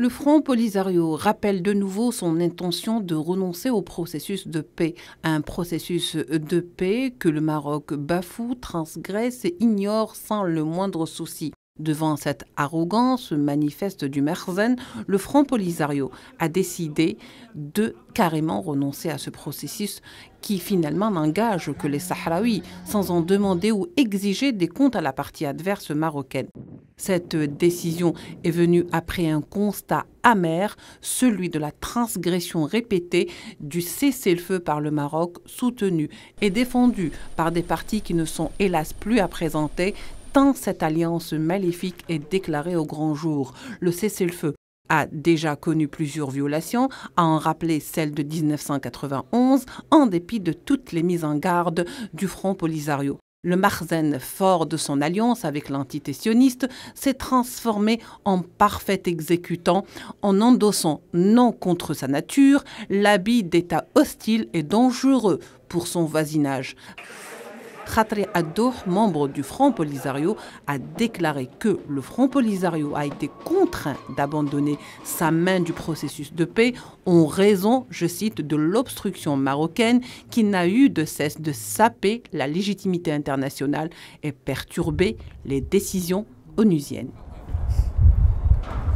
Le Front Polisario rappelle de nouveau son intention de renoncer au processus de paix, un processus de paix que le Maroc bafoue, transgresse et ignore sans le moindre souci. Devant cette arrogance manifeste du Merzen, le Front Polisario a décidé de carrément renoncer à ce processus qui finalement n'engage que les Sahraouis, sans en demander ou exiger des comptes à la partie adverse marocaine. Cette décision est venue après un constat amer, celui de la transgression répétée du cessez-le-feu par le Maroc, soutenu et défendu par des partis qui ne sont hélas plus à présenter, tant cette alliance maléfique est déclarée au grand jour. Le cessez-le-feu a déjà connu plusieurs violations, à en rappeler celle de 1991, en dépit de toutes les mises en garde du Front Polisario. Le Marzen, fort de son alliance avec l'entité sioniste, s'est transformé en parfait exécutant en endossant, non contre sa nature, l'habit d'État hostile et dangereux pour son voisinage. Khatri Adouh, membre du Front Polisario, a déclaré que le Front Polisario a été contraint d'abandonner sa main du processus de paix en raison, je cite, de l'obstruction marocaine qui n'a eu de cesse de saper la légitimité internationale et perturber les décisions onusiennes.